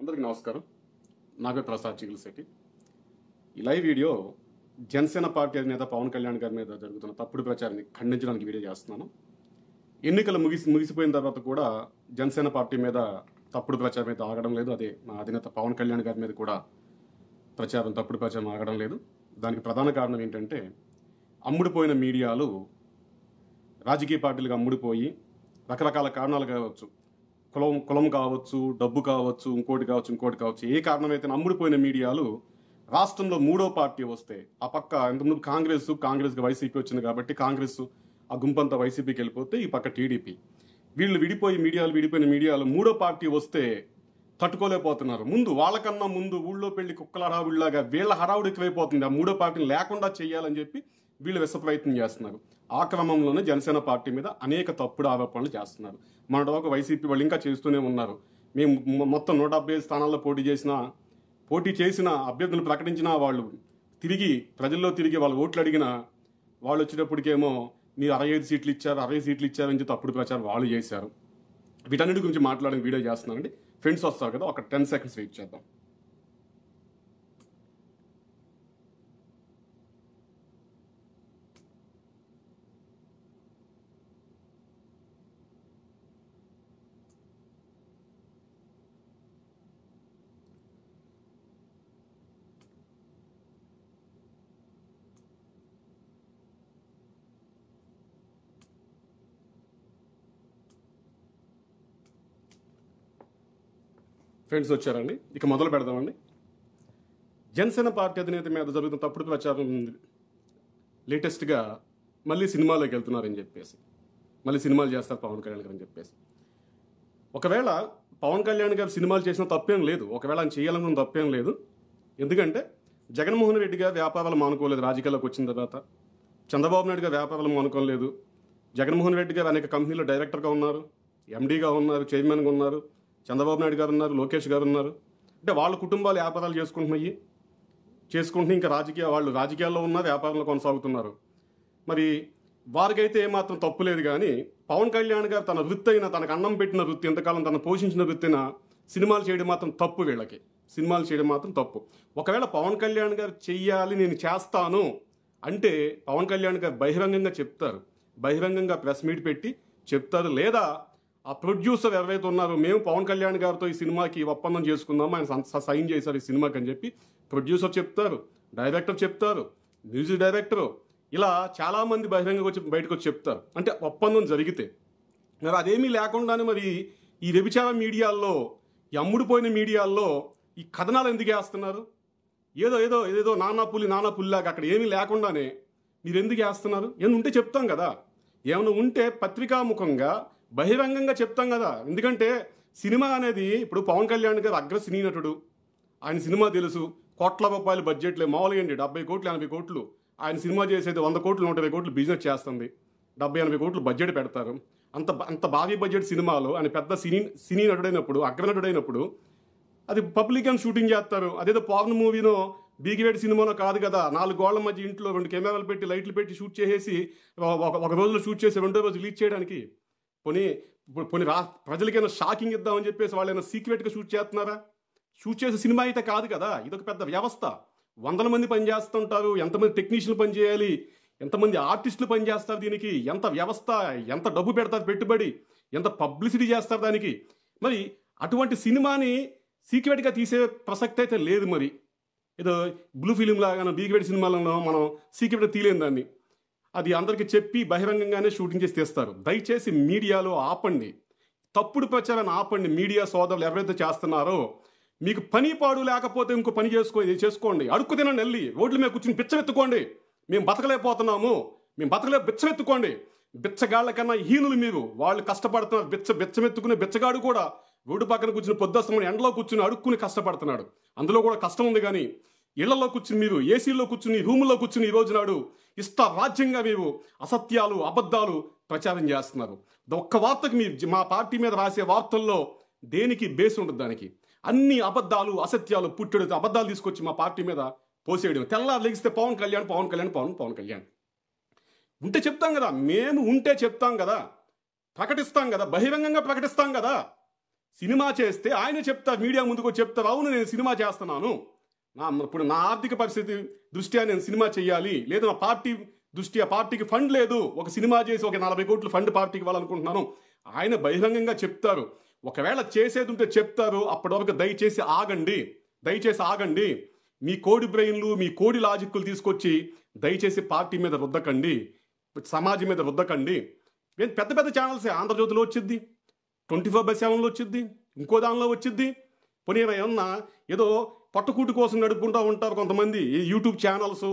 అందరికి నమస్కారం నా పేరు ప్రసాద్ చిగిల్ ఈ లైవ్ వీడియో జనసేన పార్టీ అధినేత పవన్ కళ్యాణ్ గారి మీద జరుగుతున్న తప్పుడు ప్రచారాన్ని ఖండించడానికి వీడియో చేస్తున్నాను ఎన్నికలు ముగిసి ముగిసిపోయిన తర్వాత కూడా జనసేన పార్టీ మీద తప్పుడు ప్రచారం అయితే ఆగడం లేదు అదే మా అధినేత పవన్ కళ్యాణ్ గారి మీద కూడా ప్రచారం తప్పుడు ప్రచారం ఆగడం లేదు దానికి ప్రధాన కారణం ఏంటంటే అమ్ముడుపోయిన మీడియాలు రాజకీయ పార్టీలుగా అమ్ముడిపోయి రకరకాల కారణాలు కావచ్చు కులం కులం కావచ్చు డబ్బు కావచ్చు ఇంకోటి కావచ్చు ఇంకోటి కావచ్చు ఏ కారణమైతే అమ్ముడిపోయిన మీడియాలు రాష్ట్రంలో మూడో పార్టీ వస్తే ఆ పక్క ఇంతకుముందు కాంగ్రెస్ కాంగ్రెస్కి వైసీపీ వచ్చింది కాబట్టి కాంగ్రెస్ ఆ గుంపంతా వైసీపీకి వెళ్ళిపోతే ఈ పక్క టీడీపీ వీళ్ళు విడిపోయి మీడియాలు విడిపోయిన మీడియాలు మూడో పార్టీ వస్తే తట్టుకోలేకపోతున్నారు ముందు వాళ్ళకన్నా ముందు ఊళ్ళో పెళ్లి కుక్కల హడావుడిలాగా వీళ్ళ హడావుడి ఎక్కువైపోతుంది ఆ మూడో పార్టీని లేకుండా చేయాలని చెప్పి వీళ్ళు విశ్వప్రయత్నం చేస్తున్నారు ఆ క్రమంలోనే జనసేన పార్టీ మీద అనేక తప్పుడు ఆరోపణలు చేస్తున్నారు మన ఒక వైసీపీ వాళ్ళు ఇంకా చేస్తూనే ఉన్నారు మేము మొత్తం నూట డెబ్బై స్థానాల్లో పోటీ చేసిన పోటీ చేసిన అభ్యర్థులు ప్రకటించిన వాళ్ళు తిరిగి ప్రజల్లో తిరిగి వాళ్ళు ఓట్లు అడిగిన వాళ్ళు వచ్చేటప్పటికేమో మీరు అరవై ఐదు సీట్లు ఇచ్చారు అరవై సీట్లు ఇచ్చారు అని చెప్పి తప్పుడు ప్రచారం వాళ్ళు చేశారు వీటన్నిటి గురించి మాట్లాడిన వీడియో చేస్తున్నారండి ఫ్రెండ్స్ వస్తారు కదా ఒక టెన్ సెకండ్స్ వెయిట్ చేద్దాం ఫ్రెండ్స్ వచ్చారండి ఇక మొదలు పెడదామండి జనసేన పార్టీ అధినేత మీద జరుగుతున్న తప్పుడు ప్రచారం లేటెస్ట్గా మళ్ళీ సినిమాలోకి వెళ్తున్నారని చెప్పేసి మళ్ళీ సినిమాలు చేస్తారు పవన్ కళ్యాణ్ గారు అని చెప్పేసి ఒకవేళ పవన్ కళ్యాణ్ గారు సినిమాలు చేసిన తప్పేం లేదు ఒకవేళ ఆయన చేయాలనుకున్న తప్పేం లేదు ఎందుకంటే జగన్మోహన్ రెడ్డి గారు వ్యాపారాలు మానుకోలేదు రాజకీయాల్లోకి వచ్చిన తర్వాత చంద్రబాబు నాయుడు గారు వ్యాపారాలు మానుకోలేదు జగన్మోహన్ రెడ్డి గారు అనేక కంపెనీలో డైరెక్టర్గా ఉన్నారు ఎండీగా ఉన్నారు చైర్మన్గా ఉన్నారు చంద్రబాబు నాయుడు గారు ఉన్నారు లోకేష్ గారు ఉన్నారు అంటే వాళ్ళ కుటుంబాలు వ్యాపారాలు చేసుకుంటున్నాయి చేసుకుంటున్న ఇంకా రాజకీయ వాళ్ళు రాజకీయాల్లో ఉన్న వ్యాపారంలో కొనసాగుతున్నారు మరి వారికైతే ఏమాత్రం తప్పు లేదు కానీ పవన్ కళ్యాణ్ గారు తన వృత్తి అయిన తనకు అన్నం పెట్టిన వృత్తి ఎంతకాలం తను పోషించిన వృత్తిన సినిమాలు చేయడం మాత్రం తప్పు వీళ్ళకి సినిమాలు చేయడం మాత్రం తప్పు ఒకవేళ పవన్ కళ్యాణ్ గారు చెయ్యాలి నేను చేస్తాను అంటే పవన్ కళ్యాణ్ గారు బహిరంగంగా చెప్తారు బహిరంగంగా ప్రెస్ మీట్ పెట్టి చెప్తారు లేదా ఆ ప్రొడ్యూసర్ ఎవరైతే ఉన్నారో మేము పవన్ కళ్యాణ్ గారితో ఈ సినిమాకి ఒప్పందం చేసుకుందాం ఆయన సైన్ చేశారు ఈ సినిమాకి అని చెప్పి ప్రొడ్యూసర్ చెప్తారు డైరెక్టర్ చెప్తారు మ్యూజిక్ డైరెక్టర్ ఇలా చాలామంది బహిరంగ వచ్చి బయటకు వచ్చి చెప్తారు అంటే ఒప్పందం జరిగితే మరి అదేమీ లేకుండానే మరి ఈ వ్యభిచార మీడియాల్లో ఈ అమ్ముడుపోయిన మీడియాల్లో ఈ కథనాలు ఎందుకు వేస్తున్నారు ఏదో ఏదో ఏదేదో నానా పులి నానా లాగా అక్కడ ఏమీ లేకుండానే మీరు ఎందుకు వేస్తున్నారు ఏమైనా ఉంటే చెప్తాం కదా ఏమైనా ఉంటే పత్రికాముఖంగా బహిరంగంగా చెప్తాం కదా ఎందుకంటే సినిమా అనేది ఇప్పుడు పవన్ కళ్యాణ్ గారు అగ్ర సినీ నటుడు ఆయన సినిమా తెలుసు కోట్ల రూపాయలు బడ్జెట్లే మామూలుగా ఏంటి డెబ్బై కోట్లు ఎనభై కోట్లు ఆయన సినిమా చేసేది వంద కోట్లు నూట కోట్లు బిజినెస్ చేస్తుంది డెబ్బై ఎనభై కోట్లు బడ్జెట్ పెడతారు అంత అంత భారీ బడ్జెట్ సినిమాలో ఆయన పెద్ద సినీ సినీ నటుడైనప్పుడు అగ్ర నటుడైనప్పుడు అది పబ్లిక్ అని షూటింగ్ చేస్తారు అదేదో పవన్ మూవీనో బీగివేడి సినిమానో కాదు కదా నాలుగు గోళ్ల మధ్య ఇంట్లో రెండు కెమెరాలు పెట్టి లైట్లు పెట్టి షూట్ చేసేసి ఒక రోజులో షూట్ చేసి రెండో రోజు రిలీజ్ చేయడానికి పోనీ పోనీ రా ప్రజలకైనా షాకింగ్ ఇద్దామని చెప్పేసి వాళ్ళైనా సీక్రెట్గా షూట్ చేస్తున్నారా షూట్ చేసే సినిమా అయితే కాదు కదా ఇదొక పెద్ద వ్యవస్థ వందల మంది పనిచేస్తుంటారు ఎంతమంది టెక్నీషియన్లు పనిచేయాలి ఎంతమంది ఆర్టిస్టులు పనిచేస్తారు దీనికి ఎంత వ్యవస్థ ఎంత డబ్బు పెడతారు పెట్టుబడి ఎంత పబ్లిసిటీ చేస్తారు దానికి మరి అటువంటి సినిమాని సీక్రెట్గా తీసే ప్రసక్తి అయితే లేదు మరి ఏదో బ్లూ ఫిలిం లాగానో బీగ్రేడ్ సినిమాలలో మనం సీక్రెట్గా తీయలేం దాన్ని అది అందరికీ చెప్పి బహిరంగంగానే షూటింగ్ చేసి తీస్తారు దయచేసి మీడియాలో ఆపండి తప్పుడు ప్రచారాన్ని ఆపండి మీడియా సోదరులు ఎవరైతే చేస్తున్నారో మీకు పని పాడు లేకపోతే ఇంకో పని చేసుకో చేసుకోండి అడుక్కు తినండి వెళ్ళి రోడ్ల మీద కూర్చుని బిచ్చమెత్తుకోండి మేము బతకలేకపోతున్నాము మేము బతకలే బిచ్చమెత్తుకోండి బిచ్చగాళ్ళకన్నా కన్నా హీనులు మీరు వాళ్ళు కష్టపడుతున్నారు బిచ్చ బిచ్చమెత్తుకునే బిచ్చగాడు కూడా రోడ్డు పక్కన కూర్చుని పొద్దుస్తామని ఎండలో కూర్చుని అడుక్కుని కష్టపడుతున్నాడు అందులో కూడా కష్టం ఉంది కానీ ఇళ్లలో కూర్చుని మీరు ఏసీలో కూర్చుని రూముల్లో కూర్చుని ఈ రోజు నాడు ఇష్ట రాజ్యంగా మేము అసత్యాలు అబద్ధాలు ప్రచారం చేస్తున్నారు ఒక్క వార్తకు మీ మా పార్టీ మీద రాసే వార్తల్లో దేనికి బేస్ ఉండదు దానికి అన్ని అబద్ధాలు అసత్యాలు పుట్టడు అబద్ధాలు తీసుకొచ్చి మా పార్టీ మీద పోసేయడం తెల్లారు లెగిస్తే పవన్ కళ్యాణ్ పవన్ కళ్యాణ్ పవన్ పవన్ కళ్యాణ్ ఉంటే చెప్తాం కదా మేము ఉంటే చెప్తాం కదా ప్రకటిస్తాం కదా బహిరంగంగా ప్రకటిస్తాం కదా సినిమా చేస్తే ఆయన చెప్తా మీడియా ముందుకు చెప్తారు అవును నేను సినిమా చేస్తున్నాను నా ఇప్పుడు నా ఆర్థిక పరిస్థితి దృష్ట్యా నేను సినిమా చేయాలి లేదా నా పార్టీ దృష్ట్యా పార్టీకి ఫండ్ లేదు ఒక సినిమా చేసి ఒక నలభై కోట్లు ఫండ్ పార్టీకి ఇవ్వాలనుకుంటున్నాను ఆయన బహిరంగంగా చెప్తారు ఒకవేళ చేసేది ఉంటే చెప్తారు అప్పటివరకు దయచేసి ఆగండి దయచేసి ఆగండి మీ కోడి బ్రెయిన్లు మీ కోడి లాజిక్లు తీసుకొచ్చి దయచేసి పార్టీ మీద రుద్దకండి సమాజం మీద రుద్దకండి నేను పెద్ద పెద్ద ఛానల్స్ ఆంధ్రజ్యోతిలో వచ్చింది ట్వంటీ ఫోర్ బై సెవెన్లో వచ్చింది ఇంకో దానిలో వచ్చింది పోనీ ఏమన్నా ఏదో పట్టుకూటి కోసం నడుపుకుంటూ ఉంటారు కొంతమంది యూట్యూబ్ ఛానల్స్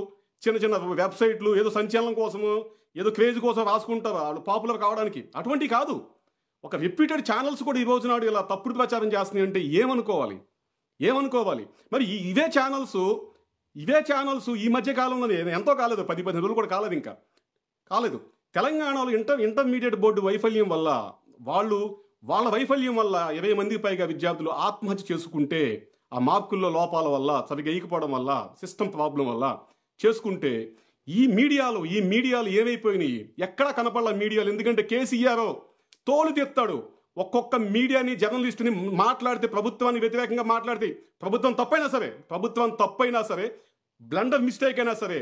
చిన్న చిన్న వెబ్సైట్లు ఏదో సంచలనం కోసము ఏదో క్రేజ్ కోసం రాసుకుంటారు వాళ్ళు పాపులర్ కావడానికి అటువంటి కాదు ఒక రిపీటెడ్ ఛానల్స్ కూడా ఈరోజు నాడు ఇలా తప్పుడు ప్రచారం చేస్తున్నాయి అంటే ఏమనుకోవాలి ఏమనుకోవాలి మరి ఇవే ఛానల్స్ ఇవే ఛానల్స్ ఈ మధ్య కాలంలో ఎంతో కాలేదు పది పది రోజులు కూడా కాలేదు ఇంకా కాలేదు తెలంగాణలో ఇంటర్ ఇంటర్మీడియట్ బోర్డు వైఫల్యం వల్ల వాళ్ళు వాళ్ళ వైఫల్యం వల్ల ఇరవై మందికి పైగా విద్యార్థులు ఆత్మహత్య చేసుకుంటే ఆ మార్కుల్లో లోపాల వల్ల సరిగ్గా ఈకపోవడం వల్ల సిస్టమ్ ప్రాబ్లం వల్ల చేసుకుంటే ఈ మీడియాలో ఈ మీడియాలు ఏమైపోయినాయి ఎక్కడా కనపడాల మీడియాలు ఎందుకంటే కేసీఆర్ తోలు తెస్తాడు ఒక్కొక్క మీడియాని జర్నలిస్టుని మాట్లాడితే ప్రభుత్వాన్ని వ్యతిరేకంగా మాట్లాడితే ప్రభుత్వం తప్పైనా సరే ప్రభుత్వం తప్పైనా సరే బ్లండర్ మిస్టేక్ అయినా సరే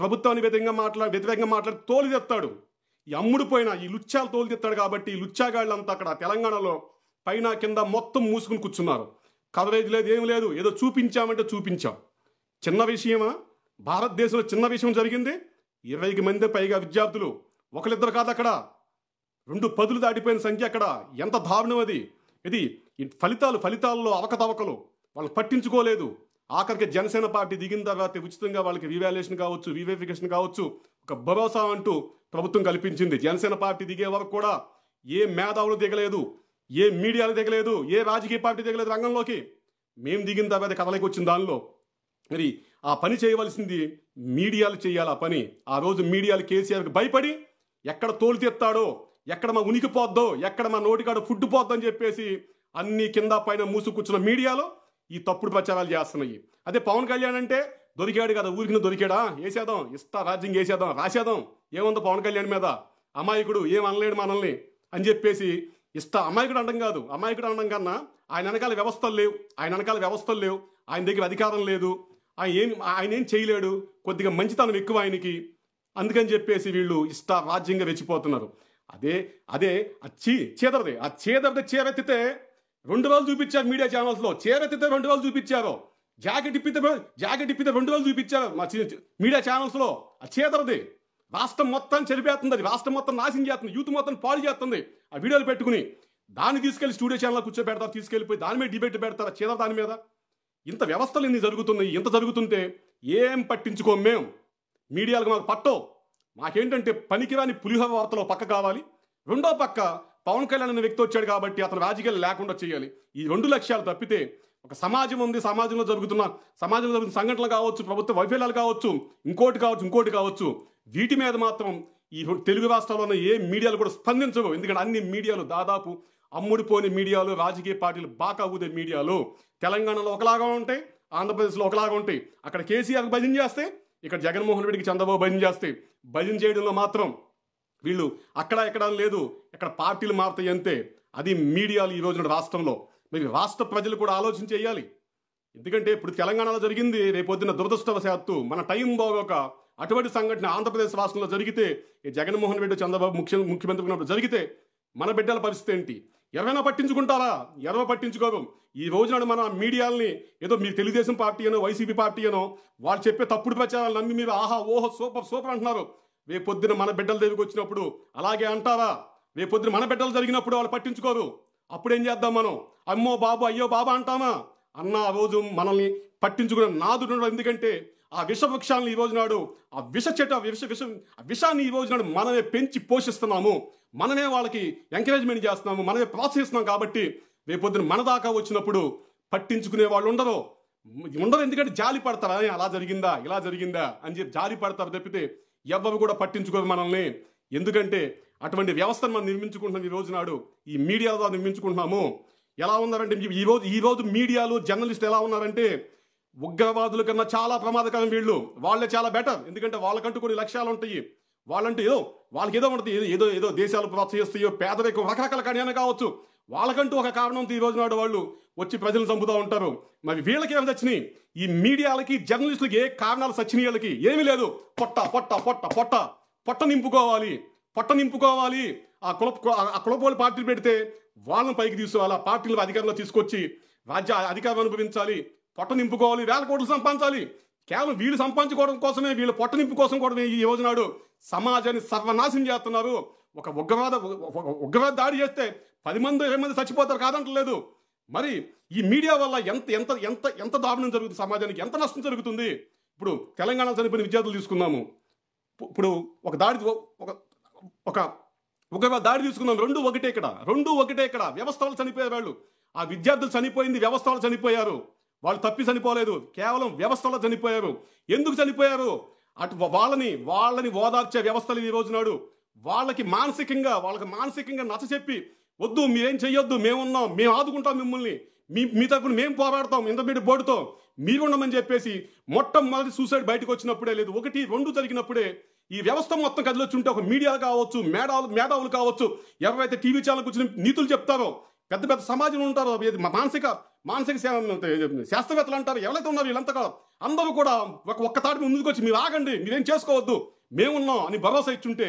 ప్రభుత్వాన్ని వ్యతిరేకంగా మాట్లాడి వ్యతిరేకంగా మాట్లాడి తోలు తెస్తాడు ఈ అమ్ముడు పోయిన ఈ లుచ్చాలు తోలు తెస్తాడు కాబట్టి ఈ లుచ్చాగాళ్ళంతా అక్కడ తెలంగాణలో పైన కింద మొత్తం మూసుకుని కూర్చున్నారు కవరేజ్ లేదు ఏం లేదు ఏదో చూపించామంటే చూపించాం చిన్న విషయమా భారతదేశంలో చిన్న విషయం జరిగింది ఇరవైకి మంది పైగా విద్యార్థులు ఒకరిద్దరు కాదు అక్కడ రెండు పదులు దాటిపోయిన సంఖ్య అక్కడ ఎంత దారుణం అది ఇది ఫలితాలు ఫలితాల్లో అవకతవకలు వాళ్ళు పట్టించుకోలేదు ఆఖరికి జనసేన పార్టీ దిగిన తర్వాత ఉచితంగా వాళ్ళకి రీవాల్యుయేషన్ కావచ్చు రీవెరిఫికేషన్ కావచ్చు ఒక భరోసా అంటూ ప్రభుత్వం కల్పించింది జనసేన పార్టీ దిగే వరకు కూడా ఏ మేధావులు దిగలేదు ఏ మీడియాలు దిగలేదు ఏ రాజకీయ పార్టీ దిగలేదు రంగంలోకి మేము దిగిన తర్వాత కథలకి వచ్చిన దానిలో మరి ఆ పని చేయవలసింది మీడియాలు చేయాలి ఆ పని ఆ రోజు మీడియాలు కేసీఆర్కి భయపడి ఎక్కడ తోలు తెస్తాడో ఎక్కడ మా ఉనికి పోద్దో ఎక్కడ మా నోటికాడ ఫుడ్ పోద్దో అని చెప్పేసి అన్ని కింద పైన మూసు కూర్చున్న మీడియాలో ఈ తప్పుడు ప్రచారాలు చేస్తున్నాయి అదే పవన్ కళ్యాణ్ అంటే దొరికాడు కదా ఊరికి దొరికాడా వేసేద్దాం ఇస్తా రాజ్యం వేసేద్దాం రాసేద్దాం ఏముందో పవన్ కళ్యాణ్ మీద అమాయకుడు ఏం అనలేడు మనల్ని అని చెప్పేసి ఇష్ట అమాయకుడు అనడం కాదు అమాయకుడు అనడం కన్నా ఆయన వెనకాల వ్యవస్థలు లేవు ఆయన వెనకాల వ్యవస్థలు లేవు ఆయన దగ్గర అధికారం లేదు ఆయన ఏం ఆయన ఏం చేయలేడు కొద్దిగా మంచితనం ఎక్కువ ఆయనకి అందుకని చెప్పేసి వీళ్ళు ఇష్ట రాజ్యంగా వెచ్చిపోతున్నారు అదే అదే ఆ చీ చీదరది ఆ చీదరది చీరెత్తితే రెండు రోజులు చూపించారు మీడియా ఛానల్స్లో చీరెత్తితే రెండు రోజులు చూపించారు జాకెట్ ఇప్పితే జాకెట్ ఇప్పితే రెండు రోజులు చూపించారు మా మీడియా ఛానల్స్లో ఆ చీదరది రాష్ట్రం మొత్తం చనిపోతుంది అది రాష్ట్రం మొత్తం నాశనం చేస్తుంది యూత్ మొత్తం పాలు చేస్తుంది ఆ వీడియోలు పెట్టుకుని దాన్ని తీసుకెళ్లి స్టూడియో ఛానల్ కూర్చోబెడతారు తీసుకెళ్ళిపోయి దాని మీద డిబేట్ పెడతారు చీదర దాని మీద ఇంత వ్యవస్థలు ఇన్ని జరుగుతున్నాయి ఇంత జరుగుతుంటే ఏం పట్టించుకోం మేము మీడియాలకు మాకు పట్టో మాకేంటంటే పనికిరాని పులిహోర వార్తలో పక్క కావాలి రెండో పక్క పవన్ కళ్యాణ్ అనే వ్యక్తి వచ్చాడు కాబట్టి అతను రాజకీయాలు లేకుండా చేయాలి ఈ రెండు లక్ష్యాలు తప్పితే ఒక సమాజం ఉంది సమాజంలో జరుగుతున్న సమాజంలో జరుగుతున్న సంఘటనలు కావచ్చు ప్రభుత్వ వైఫల్యాలు కావచ్చు ఇంకోటి కావచ్చు ఇంకోటి కావచ్చు వీటి మీద మాత్రం ఈ తెలుగు రాష్ట్రాల్లో ఉన్న ఏ మీడియాలు కూడా స్పందించవు ఎందుకంటే అన్ని మీడియాలు దాదాపు అమ్ముడుపోని మీడియాలు రాజకీయ పార్టీలు బాగా ఊదే మీడియాలు తెలంగాణలో ఒకలాగా ఉంటాయి ఆంధ్రప్రదేశ్లో ఒకలాగా ఉంటాయి అక్కడ కేసీఆర్ భజన చేస్తే ఇక్కడ జగన్మోహన్ రెడ్డికి చంద్రబాబు భజన చేస్తే భజన చేయడంలో మాత్రం వీళ్ళు అక్కడ ఎక్కడ లేదు ఇక్కడ పార్టీలు మారుతాయి అంతే అది మీడియాలు ఈ రోజున రాష్ట్రంలో మరి రాష్ట్ర ప్రజలు కూడా ఆలోచన చేయాలి ఎందుకంటే ఇప్పుడు తెలంగాణలో జరిగింది రేపొద్దున దురదృష్టవశాత్తు మన టైం బాగోక అటువంటి సంఘటన ఆంధ్రప్రదేశ్ రాష్ట్రంలో జరిగితే ఈ జగన్మోహన్ రెడ్డి చంద్రబాబు ముఖ్య ముఖ్యమంత్రి ఉన్నప్పుడు జరిగితే మన బిడ్డల పరిస్థితి ఏంటి ఎవరైనా పట్టించుకుంటారా ఎవరో పట్టించుకోరు ఈ రోజున మన మీడియాలని ఏదో మీరు తెలుగుదేశం పార్టీ అనో వైసీపీ పార్టీ అనో వాళ్ళు చెప్పే తప్పుడు ప్రచారాలు నమ్మి మీరు ఆహా ఓహో సూపర్ సూపర్ అంటున్నారు రేపు పొద్దున మన బిడ్డల దగ్గరికి వచ్చినప్పుడు అలాగే అంటారా రేపు పొద్దున మన బిడ్డలు జరిగినప్పుడు వాళ్ళు పట్టించుకోరు అప్పుడు ఏం చేద్దాం మనం అమ్మో బాబు అయ్యో బాబా అంటామా అన్న ఆ రోజు మనల్ని పట్టించుకునే నాదుడు ఎందుకంటే ఆ విషవృక్షాలను ఈరోజు నాడు ఆ విష చెట్టు విష విష విషాన్ని ఈరోజు నాడు మనమే పెంచి పోషిస్తున్నాము మనమే వాళ్ళకి ఎంకరేజ్మెంట్ చేస్తున్నాము మనమే ప్రోత్సహిస్తున్నాం కాబట్టి రేపొద్దున మన దాకా వచ్చినప్పుడు పట్టించుకునే వాళ్ళు ఉండరు ఉండరు ఎందుకంటే జాలి పడతారు అని అలా జరిగిందా ఇలా జరిగిందా అని చెప్పి జాలి పడతారు తప్పితే ఎవరు కూడా పట్టించుకోరు మనల్ని ఎందుకంటే అటువంటి వ్యవస్థను మనం నిర్మించుకుంటున్నాం ఈ రోజు నాడు ఈ మీడియా ద్వారా నిర్మించుకుంటున్నాము ఎలా ఉన్నారంటే ఈ రోజు ఈ రోజు మీడియాలు ఎలా ఉన్నారంటే ఉగ్రవాదుల కన్నా చాలా ప్రమాదకరం వీళ్ళు వాళ్ళే చాలా బెటర్ ఎందుకంటే వాళ్ళకంటూ కొన్ని లక్ష్యాలు ఉంటాయి వాళ్ళంటే ఏదో వాళ్ళకి ఏదో ఉంటుంది ఏదో ఏదో ఏదో దేశాలు ప్రోత్సహిస్తాయో పేదరికం రకరకాల కళ్యాణం కావచ్చు వాళ్ళకంటూ ఒక కారణం ఈ రోజు నాడు వాళ్ళు వచ్చి ప్రజలు చంపుతూ ఉంటారు మరి వీళ్ళకి ఏమి చచ్చినాయి ఈ మీడియాలకి జర్నలిస్టులకి ఏ కారణాలు సచ్చినీయాలకి ఏమీ లేదు పొట్ట పొట్ట పొట్ట పొట్ట పొట్ట నింపుకోవాలి పొట్ట నింపుకోవాలి ఆ కుల ఆ కులపోలు పార్టీలు పెడితే వాళ్ళని పైకి తీసుకోవాలి ఆ పార్టీలు అధికారంలో తీసుకొచ్చి రాజ్య అధికారం అనుభవించాలి పొట్ట నింపుకోవాలి వేల కోట్లు సంపాదించాలి కేవలం వీళ్ళు సంపాదించుకోవడం కోసమే వీళ్ళు పొట్ట నింపు కోసం కూడా ఈ యువజన సమాజాన్ని సర్వనాశనం చేస్తున్నారు ఒక ఉగ్రవాద ఉగ్రవాద దాడి చేస్తే పది మంది ఇరవై మంది చచ్చిపోతారు కాదంటలేదు మరి ఈ మీడియా వల్ల ఎంత ఎంత ఎంత ఎంత దారుణం జరుగుతుంది సమాజానికి ఎంత నష్టం జరుగుతుంది ఇప్పుడు తెలంగాణ చనిపోయిన విద్యార్థులు తీసుకున్నాము ఇప్పుడు ఒక దాడి ఒక ఒక దాడి తీసుకున్నాం రెండు ఒకటే ఇక్కడ రెండు ఒకటే ఇక్కడ వ్యవస్థలు చనిపోయారు వాళ్ళు ఆ విద్యార్థులు చనిపోయింది వ్యవస్థలు చనిపోయారు వాళ్ళు తప్పి చనిపోలేదు కేవలం వ్యవస్థలో చనిపోయారు ఎందుకు చనిపోయారు అటు వాళ్ళని వాళ్ళని ఓదార్చే వ్యవస్థలు ఈ రోజు నాడు వాళ్ళకి మానసికంగా వాళ్ళకి మానసికంగా నచ్చ చెప్పి వద్దు మీరేం చెయ్యొద్దు మేమున్నాం మేము ఆదుకుంటాం మిమ్మల్ని మీ మీ తరపున మేము పోరాడతాం ఇంటర్మీడియట్ బోర్డుతో మీరుండమని చెప్పేసి మొట్టమొదటి సూసైడ్ బయటకు వచ్చినప్పుడే లేదు ఒకటి రెండు జరిగినప్పుడే ఈ వ్యవస్థ మొత్తం కదిలొచ్చి ఉంటే ఒక మీడియా కావచ్చు మేడావులు మేధావులు కావచ్చు ఎవరైతే టీవీ ఛానల్ కూర్చొని నీతులు చెప్తారో పెద్ద పెద్ద సమాజంలో ఉంటారో మానసిక మానసిక శాస్త్రవేత్తలు అంటారు ఎవరైతే ఉన్నారు వీళ్ళంతగా కూడా అందరూ కూడా ఒక ఒక్క తాటి ముందుకు వచ్చి మీరు ఆగండి మీరేం చేసుకోవద్దు మేమున్నాం అని భరోసా ఇచ్చుంటే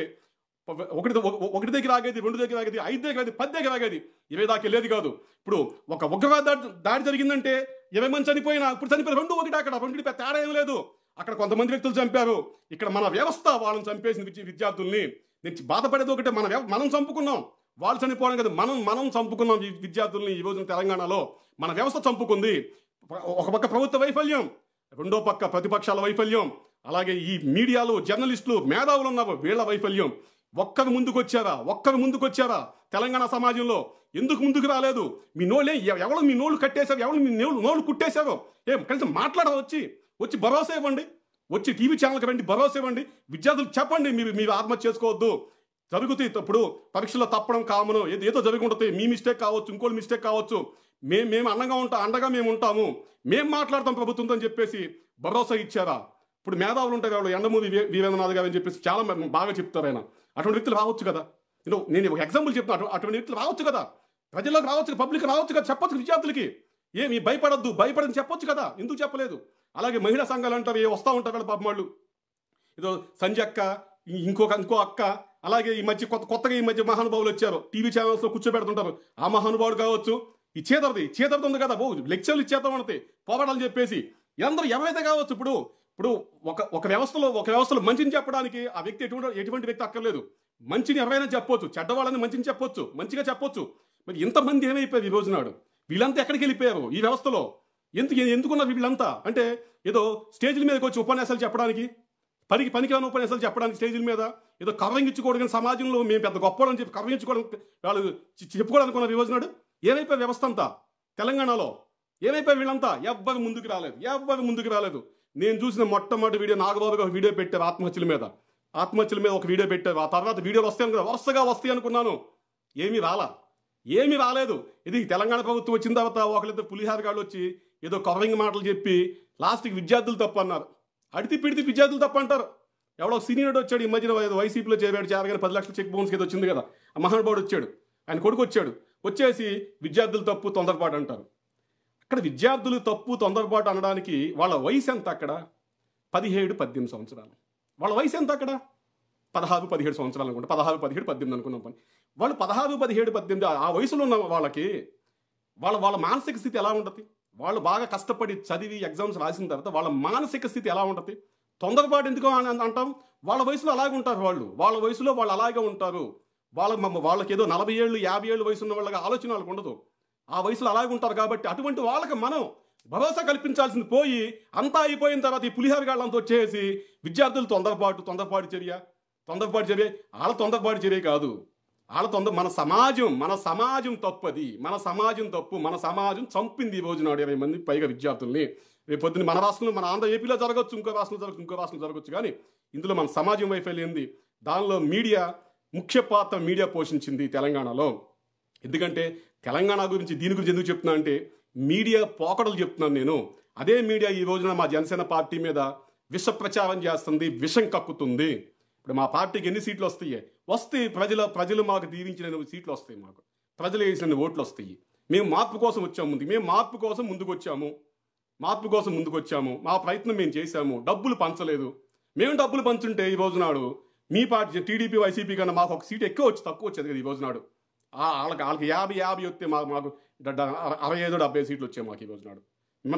ఒకటి ఒకటి దగ్గర ఆగేది రెండు దగ్గర ఆగేది ఐదు దగ్గర ఆగేది పది దగ్గర ఆగేది ఇరవై దాకా లేదు కాదు ఇప్పుడు ఒక ఉగ్రవాద దాడి జరిగిందంటే ఇరవై మంది చనిపోయినా ఇప్పుడు చనిపోయిన రెండు ఒకటి అక్కడ రెండు తేడా ఏం లేదు అక్కడ కొంతమంది వ్యక్తులు చంపారు ఇక్కడ మన వ్యవస్థ వాళ్ళని చంపేసిన విద్యార్థుల్ని నేను బాధపడేది ఒకటే మన మనం చంపుకున్నాం వాళ్ళు చనిపోవడం కదా మనం మనం చంపుకున్నాం విద్యార్థుల్ని ఈ రోజున తెలంగాణలో మన వ్యవస్థ చంపుకుంది ఒక పక్క ప్రభుత్వ వైఫల్యం రెండో పక్క ప్రతిపక్షాల వైఫల్యం అలాగే ఈ మీడియాలు జర్నలిస్టులు మేధావులు ఉన్నారు వీళ్ళ వైఫల్యం ఒక్కరు ముందుకొచ్చారా ఒక్కరు ముందుకొచ్చారా తెలంగాణ సమాజంలో ఎందుకు ముందుకు రాలేదు మీ నోళ్ళే ఎవరు మీ నోళ్ళు కట్టేశారు ఎవరు మీ నోళ్ళు నోళ్ళు కుట్టేశారో ఏం కనీసం మాట్లాడరా వచ్చి వచ్చి భరోసా ఇవ్వండి వచ్చి టీవీ ఛానల్కి రండి భరోసా ఇవ్వండి విద్యార్థులు చెప్పండి మీరు మీరు ఆత్మహత్య చేసుకోవద్దు జరుగుతాయి ఇప్పుడు పరీక్షలో తప్పడం కామను ఏదో ఏదో జరుగుంటుంది మీ మిస్టేక్ కావచ్చు ఇంకోటి మిస్టేక్ కావచ్చు మేము మేము అండగా ఉంటాం అండగా మేము ఉంటాము మేము మాట్లాడతాం ప్రభుత్వంతో అని చెప్పేసి భరోసా ఇచ్చారా ఇప్పుడు మేధావులు ఉంటారు వాళ్ళు ఎండమూరి వీరేంద్రనాథ్ గారు అని చెప్పేసి చాలా బాగా చెప్తారు ఆయన అటువంటి వ్యక్తులు రావచ్చు కదా నేను నేను ఒక ఎగ్జాంపుల్ చెప్తాను అటువంటి వ్యక్తులు రావచ్చు కదా ప్రజలకు రావచ్చు పబ్లిక్ రావచ్చు కదా చెప్పొచ్చు విద్యార్థులకి ఏమి భయపడద్దు భయపడని చెప్పొచ్చు కదా ఎందుకు చెప్పలేదు అలాగే మహిళా సంఘాలు అంటారు ఏ వస్తూ ఉంటారు కదా పాపం వాళ్ళు ఏదో సంజక్క ఇంకొక ఇంకో అక్క అలాగే ఈ మధ్య కొత్త కొత్తగా ఈ మధ్య మహానుభావులు వచ్చారు టీవీ ఛానల్స్లో కూర్చోబెడుతుంటారు ఆ మహానుభావుడు కావచ్చు ఈ చేతరది చేతరది ఉంది కదా బాబు లెక్చర్లు ఇచ్చేద్దాం అంటే పోవడాలని చెప్పేసి ఎందరూ ఎవరైతే కావచ్చు ఇప్పుడు ఇప్పుడు ఒక ఒక వ్యవస్థలో ఒక వ్యవస్థలో మంచిని చెప్పడానికి ఆ వ్యక్తి ఎటువంటి ఎటువంటి వ్యక్తి అక్కర్లేదు మంచిని ఎవరైనా చెప్పొచ్చు చెడ్డవాళ్ళని మంచిని చెప్పొచ్చు మంచిగా చెప్పొచ్చు మరి ఇంతమంది ఏమైపోయారు ఈ రోజు నాడు వీళ్ళంతా ఎక్కడికి వెళ్ళిపోయారు ఈ వ్యవస్థలో ఎందుకు ఎందుకున్నారు వీళ్ళంతా అంటే ఏదో స్టేజ్ల మీదకి వచ్చి ఉపన్యాసాలు చెప్పడానికి పనికి పనికి ఉపన్యాసాలు చెప్పడానికి స్టేజ్ల మీద ఏదో కర్రంగించుకోవడం సమాజంలో మేము పెద్ద గొప్ప చెప్పి కర్రంగించుకోవడం వాళ్ళు చెప్పుకోవాలనుకున్నారు ఈరోజు నాడు ఏమైపోయి వ్యవస్థ అంతా తెలంగాణలో ఏమైపోయి వీళ్ళంతా ఎవ్వరు ముందుకు రాలేదు ఎవ్వరు ముందుకు రాలేదు నేను చూసిన మొట్టమొదటి వీడియో నాగబాబు గారు వీడియో పెట్టారు ఆత్మహత్యల మీద ఆత్మహత్యల మీద ఒక వీడియో పెట్టారు ఆ తర్వాత వీడియోలు వస్తాయి అనుకున్నా వరుసగా వస్తాయి అనుకున్నాను ఏమీ రాలా ఏమీ రాలేదు ఇది తెలంగాణ ప్రభుత్వం వచ్చిన తర్వాత ఒకళ్ళిద్దరు పులిహారగాళ్ళు వచ్చి ఏదో కవరింగ్ మాటలు చెప్పి లాస్ట్కి విద్యార్థులు తప్పు అన్నారు అడితి పిడితి విద్యార్థులు తప్పు అంటారు ఎవడో సీనియర్ వచ్చాడు ఈ మధ్యన వైసీపీలో చేరాడు చేరగానే పది లక్షల చెక్ బౌన్స్ కింద వచ్చింది కదా ఆ మహానుభావుడు వచ్చాడు ఆయన కొడుకు వచ్చాడు వచ్చేసి విద్యార్థులు తప్పు తొందరపాటు అంటారు అక్కడ విద్యార్థులు తప్పు తొందరపాటు అనడానికి వాళ్ళ వయసు ఎంత అక్కడ పదిహేడు పద్దెనిమిది సంవత్సరాలు వాళ్ళ వయసు ఎంత అక్కడ పదహారు పదిహేడు సంవత్సరాలు అనుకుంటా పదహారు పదిహేడు పద్దెనిమిది అనుకున్నాం పని వాళ్ళు పదహారు పదిహేడు పద్దెనిమిది ఆ వయసులో ఉన్న వాళ్ళకి వాళ్ళ వాళ్ళ మానసిక స్థితి ఎలా ఉంటుంది వాళ్ళు బాగా కష్టపడి చదివి ఎగ్జామ్స్ రాసిన తర్వాత వాళ్ళ మానసిక స్థితి ఎలా ఉంటుంది తొందరపాటు ఎందుకు అంటాం వాళ్ళ వయసులో అలాగే ఉంటారు వాళ్ళు వాళ్ళ వయసులో వాళ్ళు అలాగే ఉంటారు వాళ్ళ వాళ్ళకి ఏదో నలభై ఏళ్ళు యాభై ఏళ్ళు వయసు ఉన్న వాళ్ళకి ఆలోచన వాళ్ళకు ఉండదు ఆ వయసులో అలాగే ఉంటారు కాబట్టి అటువంటి వాళ్ళకి మనం భరోసా కల్పించాల్సింది పోయి అంతా అయిపోయిన తర్వాత ఈ పులిహార గాళ్ళంతా వచ్చేసి విద్యార్థులు తొందరపాటు తొందరపాటు చర్య తొందరపాటు చర్య వాళ్ళ తొందరపాటు చర్య కాదు వాళ్ళ తొందర మన సమాజం మన సమాజం తప్పు అది మన సమాజం తప్పు మన సమాజం చంపింది ఈ రోజు నాడు ఇరవై మంది పైగా విద్యార్థుల్ని రేపు పొద్దున్న మన రాష్ట్రంలో మన ఆంధ్ర ఏపీలో జరగచ్చు ఇంకో రాష్ట్రంలో జరగచ్చు ఇంకో రాష్ట్రంలో జరగచ్చు కానీ ఇందులో మన సమాజం వైఫల్యం ఏంది దానిలో మీడియా ముఖ్య పాత్ర మీడియా పోషించింది తెలంగాణలో ఎందుకంటే తెలంగాణ గురించి దీని గురించి ఎందుకు చెప్తున్నా అంటే మీడియా పోకడలు చెప్తున్నాను నేను అదే మీడియా ఈ రోజున మా జనసేన పార్టీ మీద విష ప్రచారం చేస్తుంది విషం కక్కుతుంది ఇప్పుడు మా పార్టీకి ఎన్ని సీట్లు వస్తాయి వస్తాయి ప్రజల ప్రజలు మాకు దీవించిన సీట్లు వస్తాయి మాకు ప్రజలు వేసిన ఓట్లు వస్తాయి మేము మార్పు కోసం వచ్చాము ముందు మేము మార్పు కోసం ముందుకు వచ్చాము మార్పు కోసం ముందుకొచ్చాము మా ప్రయత్నం మేము చేశాము డబ్బులు పంచలేదు మేము డబ్బులు పంచుంటే ఈ రోజు నాడు మీ పార్టీ టీడీపీ వైసీపీ కన్నా మాకు ఒక సీట్ ఎక్కువ వచ్చి తక్కువ వచ్చేది కదా ఈ రోజు నాడు వాళ్ళకి వాళ్ళకి యాభై యాభై వస్తే మాకు మాకు అరవై ఐదు డెబ్బై సీట్లు వచ్చాయి మాకు ఈ రోజునాడు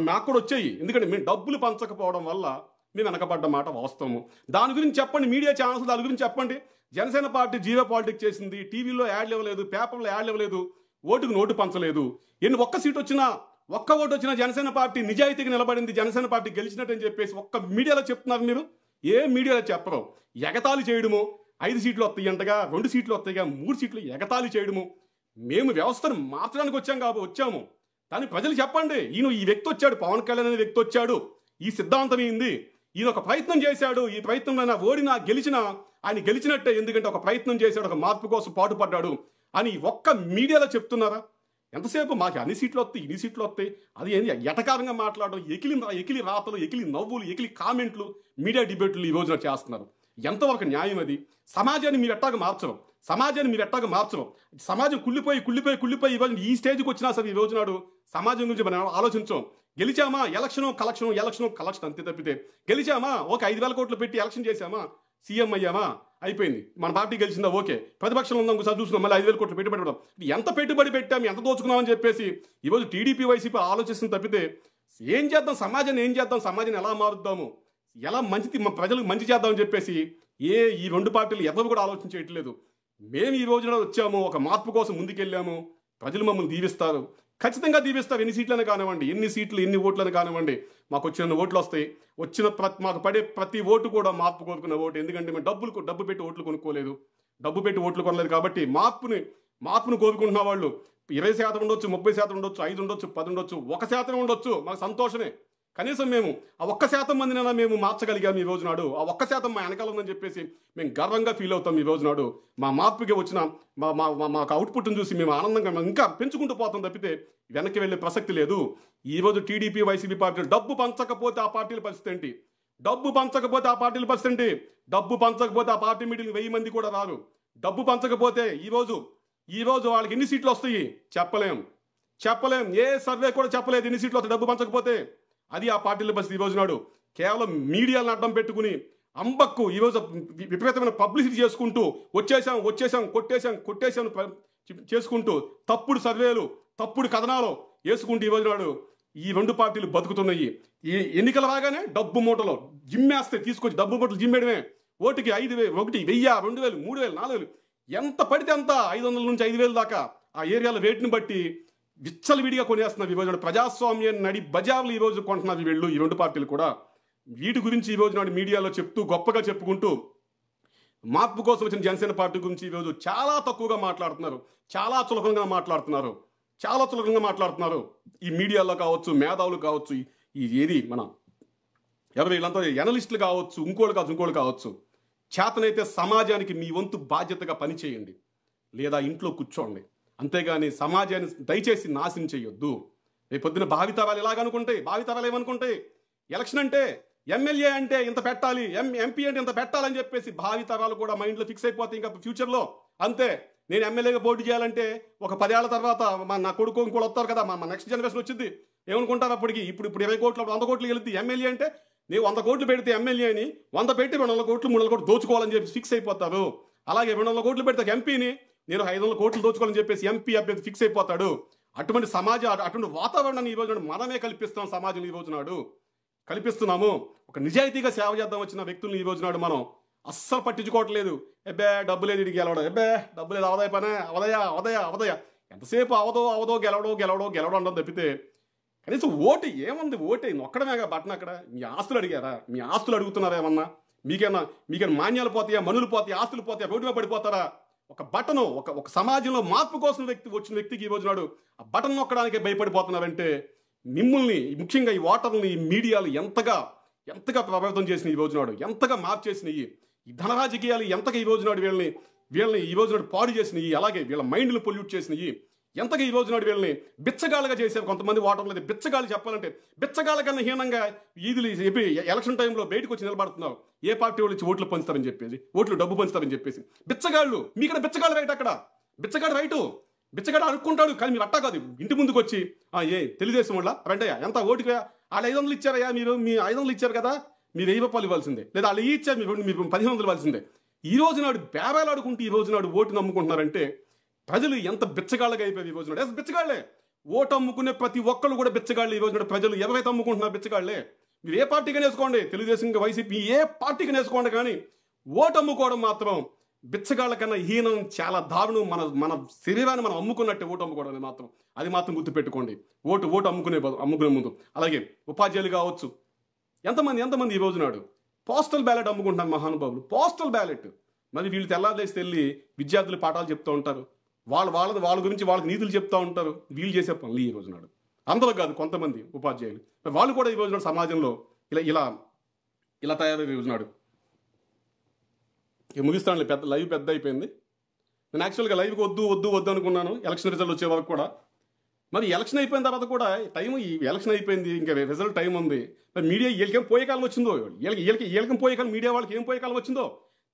మాకు కూడా వచ్చాయి ఎందుకంటే మేము డబ్బులు పంచకపోవడం వల్ల మేము వెనకబడ్డ మాట వాస్తవము దాని గురించి చెప్పండి మీడియా ఛానల్స్ దాని గురించి చెప్పండి జనసేన పార్టీ జీవో పాలిటిక్స్ చేసింది టీవీలో యాడ్లు ఇవ్వలేదు పేపర్లో యాడ్లు ఇవ్వలేదు ఓటుకు నోటు పంచలేదు ఎన్ని ఒక్క సీట్ వచ్చినా ఒక్క ఓటు వచ్చిన జనసేన పార్టీ నిజాయితీకి నిలబడింది జనసేన పార్టీ గెలిచినట్టు అని చెప్పేసి ఒక్క మీడియాలో చెప్తున్నారు మీరు ఏ మీడియాలో చెప్పరు ఎగతాళి చేయడము ఐదు సీట్లు వస్తాయి అంటగా రెండు సీట్లు వస్తాయిగా మూడు సీట్లు ఎగతాళి చేయడము మేము వ్యవస్థను మార్చడానికి వచ్చాం కాబో వచ్చాము కానీ ప్రజలు చెప్పండి ఈయన ఈ వ్యక్తి వచ్చాడు పవన్ కళ్యాణ్ అనే వ్యక్తి వచ్చాడు ఈ సిద్ధాంతం ఏంది ఈయన ఒక ప్రయత్నం చేశాడు ఈ ప్రయత్నంలో ఓడినా గెలిచినా ఆయన గెలిచినట్టే ఎందుకంటే ఒక ప్రయత్నం చేశాడు ఒక మార్పు కోసం పాటుపడ్డాడు అని ఒక్క మీడియాలో చెప్తున్నారా ఎంతసేపు మాకు అన్ని సీట్లు వస్తాయి ఇన్ని సీట్లు వస్తాయి అది ఏంది ఎటకారంగా మాట్లాడడం ఎకిలి ఎకిలి రాతలు ఎకిలి నవ్వులు ఎకిలి కామెంట్లు మీడియా డిబేట్లు ఈ రోజున చేస్తున్నారు ఎంతవరకు న్యాయం అది సమాజాన్ని మీరు ఎట్టాగా మార్చడం సమాజాన్ని మీరు ఎట్టాగా మార్చడం సమాజం కుళ్ళిపోయి కుళ్ళిపోయి కుళ్ళిపోయి ఈ రోజు ఈ స్టేజ్కి వచ్చినా సరే ఈ రోజునాడు సమాజం గురించి మనం ఆలోచించాం గెలిచామా ఎలక్షన్ కలెక్షన్ ఎలక్షన్ కలెక్షన్ అంతే తప్పితే గెలిచామా ఒక ఐదు వేల కోట్లు పెట్టి ఎలక్షన్ చేశామా సీఎం అయ్యామా అయిపోయింది మన పార్టీ గెలిచిందా ఓకే ప్రతిపక్షంలో ఉందాం ఒకసారి చూసుకున్నాం మళ్ళీ ఐదు వేల కోట్లు పెట్టుబడి పెట్టడం ఎంత పెట్టుబడి పెట్టాం ఎంత దోచుకున్నామని చెప్పేసి ఈరోజు టీడీపీ వైసీపీ ఆలోచిస్తుంది తప్పితే ఏం చేద్దాం సమాజాన్ని ఏం చేద్దాం సమాజాన్ని ఎలా మారుద్దాము ఎలా మంచిది మన ప్రజలకు మంచి చేద్దామని చెప్పేసి ఏ ఈ రెండు పార్టీలు ఎవరు కూడా ఆలోచించేయట్లేదు మేము ఈ రోజున వచ్చాము ఒక మార్పు కోసం ముందుకెళ్ళాము ప్రజలు మమ్మల్ని దీవిస్తారు ఖచ్చితంగా దీవిస్తావు ఎన్ని సీట్లను కానివ్వండి ఎన్ని సీట్లు ఎన్ని ఓట్లను కానివ్వండి మాకు వచ్చిన ఓట్లు వస్తాయి వచ్చిన ప్రతి మాకు పడే ప్రతి ఓటు కూడా మార్పు కోరుకున్న ఓటు ఎందుకంటే మేము డబ్బులు డబ్బు పెట్టి ఓట్లు కొనుక్కోలేదు డబ్బు పెట్టి ఓట్లు కొనలేదు కాబట్టి మార్పుని మార్పును కోరుకుంటున్న వాళ్ళు ఇరవై శాతం ఉండొచ్చు ముప్పై శాతం ఉండొచ్చు ఐదు ఉండొచ్చు పది ఉండొచ్చు ఒక శాతం ఉండొచ్చు మాకు సంతోషమే కనీసం మేము ఆ ఒక్క శాతం మందినైనా మేము మార్చగలిగాం ఈ రోజునాడు ఆ ఒక్క శాతం మా వెనకాల ఉందని చెప్పేసి మేము గర్వంగా ఫీల్ అవుతాం ఈ రోజునాడు మా మార్పుకి వచ్చిన మా మా మాకు అవుట్పుట్ను చూసి మేము ఆనందంగా ఇంకా పెంచుకుంటూ పోతాం తప్పితే వెనక్కి వెళ్ళే ప్రసక్తి లేదు ఈరోజు టీడీపీ వైసీపీ పార్టీలు డబ్బు పంచకపోతే ఆ పార్టీల పరిస్థితి ఏంటి డబ్బు పంచకపోతే ఆ పార్టీల పరిస్థితి ఏంటి డబ్బు పంచకపోతే ఆ పార్టీ మీటింగ్ వెయ్యి మంది కూడా రారు డబ్బు పంచకపోతే ఈరోజు ఈరోజు వాళ్ళకి ఎన్ని సీట్లు వస్తాయి చెప్పలేం చెప్పలేం ఏ సర్వే కూడా చెప్పలేదు ఎన్ని సీట్లు వస్తాయి డబ్బు పంచకపోతే అది ఆ పార్టీల పరిస్థితి ఈరోజు నాడు కేవలం మీడియాలను అడ్డం పెట్టుకుని అంబక్కు ఈరోజు విపరీతమైన పబ్లిసిటీ చేసుకుంటూ వచ్చేసాం వచ్చేసాం కొట్టేశాం కొట్టేశాం చేసుకుంటూ తప్పుడు సర్వేలు తప్పుడు కథనాలు వేసుకుంటూ ఈరోజు నాడు ఈ రెండు పార్టీలు బతుకుతున్నాయి ఈ ఎన్నికల రాగానే డబ్బు మూటలు జిమ్మేస్తే తీసుకొచ్చి డబ్బు మూటలు జిమ్మేయడమే ఓటుకి ఐదు వేలు ఒకటి వెయ్యి రెండు వేలు మూడు వేలు నాలుగు వేలు ఎంత పడితే అంత ఐదు వందల నుంచి ఐదు వేలు దాకా ఆ ఏరియాల రేట్ని బట్టి విచ్చలవిడిగా ఈ ఈరోజు ప్రజాస్వామ్యం నడి బజార్లు ఈరోజు కొంటున్నవి వీళ్ళు ఈ రెండు పార్టీలు కూడా వీటి గురించి ఈరోజు నాడు మీడియాలో చెప్తూ గొప్పగా చెప్పుకుంటూ మార్పు కోసం వచ్చిన జనసేన పార్టీ గురించి ఈరోజు చాలా తక్కువగా మాట్లాడుతున్నారు చాలా చులకంగా మాట్లాడుతున్నారు చాలా చులకంగా మాట్లాడుతున్నారు ఈ మీడియాలో కావచ్చు మేధావులు కావచ్చు ఈ ఏది మన ఎవరు వీళ్ళంతా ఎనలిస్టులు కావచ్చు ఇంకోళ్ళు కావచ్చు ఇంకోళ్ళు కావచ్చు చేతనైతే సమాజానికి మీ వంతు బాధ్యతగా పనిచేయండి లేదా ఇంట్లో కూర్చోండి అంతేగాని సమాజాన్ని దయచేసి నాశనం చేయొద్దు రేపు పొద్దున భావితరాలు ఎలాగనుకుంటాయి భావితరాలు ఏమనుకుంటాయి ఎలక్షన్ అంటే ఎమ్మెల్యే అంటే ఇంత పెట్టాలి ఎం ఎంపీ అంటే ఇంత పెట్టాలని చెప్పేసి భావితరాలు కూడా మైండ్లో ఫిక్స్ అయిపోతాయి ఇంకా ఫ్యూచర్లో అంతే నేను ఎమ్మెల్యేగా పోటీ చేయాలంటే ఒక పదేళ్ల తర్వాత మా నా కొడుకు ఇంకోటి వస్తారు కదా మా నెక్స్ట్ జనరేషన్ వచ్చింది ఏమనుకుంటారు అప్పటికి ఇప్పుడు ఇప్పుడు ఇరవై కోట్లు వంద కోట్లు వెళ్తుంది ఎమ్మెల్యే అంటే నీవు వంద కోట్లు పెడితే ఎమ్మెల్యే అని వంద పెట్టి రెండు వందల కోట్లు మూడు వందల కోట్లు దోచుకోవాలని చెప్పి ఫిక్స్ అయిపోతారు అలాగే రెండు వందల కోట్లు పెడితే ఎంపీని నేను ఐదు వందల కోట్లు దోచుకోవాలని చెప్పేసి ఎంపీ అభ్యర్థి ఫిక్స్ అయిపోతాడు అటువంటి సమాజ అటువంటి వాతావరణాన్ని ఈ రోజు మనమే కల్పిస్తున్నాం సమాజం ఈ నాడు కల్పిస్తున్నాము ఒక నిజాయితీగా సేవ చేద్దాం వచ్చిన వ్యక్తులను ఈ నాడు మనం అస్సలు పట్టించుకోవట్లేదు ఎబ్బే డబ్బు లేదు ఇడికి గెలవడం ఎబ్బే డబ్బు లేదు అవదయ పనే అవదయా అవదయ అవదయ ఎంతసేపు అవదో అవదో గెలవడో గెలవడో గెలవడం అంటే తప్పితే కనీసం ఓటు ఏముంది ఓటే ఒక్కడమేగా బట్టన అక్కడ మీ ఆస్తులు అడిగారా మీ ఆస్తులు అడుగుతున్నారా ఏమన్నా మీకేమన్నా మీకేమైనా మాన్యాలు పోతాయా మనులు పోతాయా ఆస్తులు పోతాయా రోడ్డు పడిపోతారా ఒక బటను ఒక ఒక సమాజంలో మార్పు కోసం వ్యక్తి వచ్చిన వ్యక్తికి ఈరోజు నాడు ఆ బటన్ నొక్కడానికే భయపడిపోతున్నారంటే మిమ్మల్ని ముఖ్యంగా ఈ ఓటర్ని ఈ మీడియాలు ఎంతగా ఎంతగా ప్రభావితం చేసిన ఈ రోజు నాడు ఎంతగా మార్చేసినాయి ఈ ధన రాజకీయాలు ఎంతగా ఈ రోజు నాడు వీళ్ళని వీళ్ళని ఈ రోజు నాడు పాడు చేసినవి అలాగే వీళ్ళ మైండ్లు పొల్యూట్ చేసినాయి ఎంతగా ఈ రోజు నాడు వీళ్ళని బిచ్చగాళ్ళగా చేశారు కొంతమంది ఓటర్లు బిచ్చగాళ్ళు చెప్పాలంటే బిచ్చగాళ్ళ కన్నా హీనంగా ఈదులు చెప్పి ఎలక్షన్ టైంలో బయటకు వచ్చి నిలబడుతున్నావు ఏ పార్టీ వాళ్ళు ఇచ్చి ఓట్లు పంచుతారని చెప్పేసి ఓట్లు డబ్బు పంచుతారని చెప్పేసి బిచ్చగాళ్ళు మీకడ బిచ్చగాళ్ళు రైట్ అక్కడ బిచ్చగాడు రైటు బిచ్చగాడు అనుకుంటాడు కానీ మీరు అట్టా కాదు ఇంటి ముందుకు వచ్చి ఏ తెలుగుదేశం వాళ్ళ రండయ్యా ఎంత ఓటుకు వాళ్ళు ఐదు వందలు ఇచ్చారయ్యా మీరు మీ ఐదు వందలు ఇచ్చారు కదా మీరు వెయ్యి రూపాయలు ఇవ్వాల్సిందే లేదా వాళ్ళు ఇచ్చారు మీరు పదిహేను వందలు ఇవ్వాల్సిందే ఈ రోజు నాడు బేరాలు ఆడుకుంటూ ఈ రోజు నాడు ఓటు నమ్ముకుంటున్నారంటే ప్రజలు ఎంత బిచ్చగాళ్ళగా అయిపోయింది ఈ రోజున ఎస్ బిచ్చగాళ్ళే ఓటు అమ్ముకునే ప్రతి ఒక్కళ్ళు కూడా బిచ్చగాళ్ళు ఈ రోజున ప్రజలు ఎవరైతే అమ్ముకుంటున్నారు బిచ్చగాళ్ళే మీరు ఏ పార్టీకి వేసుకోండి తెలుగుదేశం వైసీపీ ఏ పార్టీకి నేసుకోండి కానీ ఓటు అమ్ముకోవడం మాత్రం బిచ్చగాళ్ళ కన్నా హీనం చాలా దారుణం మన మన శరీరాన్ని మనం అమ్ముకున్నట్టే ఓటు అమ్ముకోవడం మాత్రం అది మాత్రం గుర్తుపెట్టుకోండి ఓటు ఓటు అమ్ముకునే అమ్ముకునే ముందు అలాగే ఉపాధ్యాయులు కావచ్చు ఎంతమంది ఎంతమంది ఈ రోజు నాడు పోస్టల్ బ్యాలెట్ అమ్ముకుంటున్నారు మహానుభావులు పోస్టల్ బ్యాలెట్ మరి వీళ్ళు తెలిసి వెళ్ళి విద్యార్థులు పాఠాలు చెప్తూ ఉంటారు వాళ్ళ వాళ్ళది వాళ్ళ గురించి వాళ్ళకి నీతులు చెప్తూ ఉంటారు వీళ్ళు చేసే పనులు ఈ రోజు నాడు అందరూ కాదు కొంతమంది ఉపాధ్యాయులు వాళ్ళు కూడా ఈ నాడు సమాజంలో ఇలా ఇలా ఇలా తయారయ్యే రోజునాడు ఇక ముగిస్తానులే పెద్ద లైవ్ పెద్ద అయిపోయింది నేను యాక్చువల్గా లైవ్కి వద్దు వద్దు వద్దు అనుకున్నాను ఎలక్షన్ రిజల్ట్ వచ్చే వరకు కూడా మరి ఎలక్షన్ అయిపోయిన తర్వాత కూడా టైం ఈ ఎలక్షన్ అయిపోయింది ఇంకా రిజల్ట్ టైం ఉంది మీడియా వీళ్ళకేం పోయే కాలం వచ్చిందో వీళ్ళకి వీళ్ళకి వీళ్ళకి పోయే కాలం మీడియా వాళ్ళకి ఏం పోయే కాలం వచ్చిందో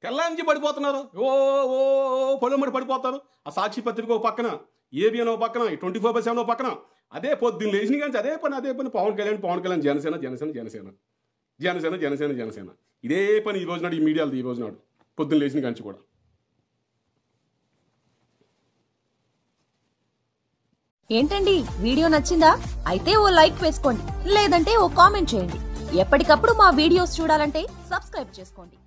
తెల్లారించి పడిపోతున్నారు ఓ ఓ పొలమ్మడి పడిపోతారు ఆ సాక్షి పత్రిక ఓ పక్కన ఏబిఎన్ ఓ పక్కన ట్వంటీ ఫోర్ బై సెవెన్ ఓ పక్కన అదే పొద్దున్న లేచిన కానీ అదే పని అదే పని పవన్ కళ్యాణ్ పవన్ కళ్యాణ్ జనసేన జనసేన జనసేన జనసేన జనసేన జనసేన ఇదే పని ఈ రోజు నాడు ఈ మీడియాలో ఈ రోజు నాడు పొద్దున్న లేచిన కానీ కూడా ఏంటండి వీడియో నచ్చిందా అయితే ఓ లైక్ వేసుకోండి లేదంటే ఓ కామెంట్ చేయండి ఎప్పటికప్పుడు మా వీడియోస్ చూడాలంటే సబ్స్క్రైబ్ చేసుకోండి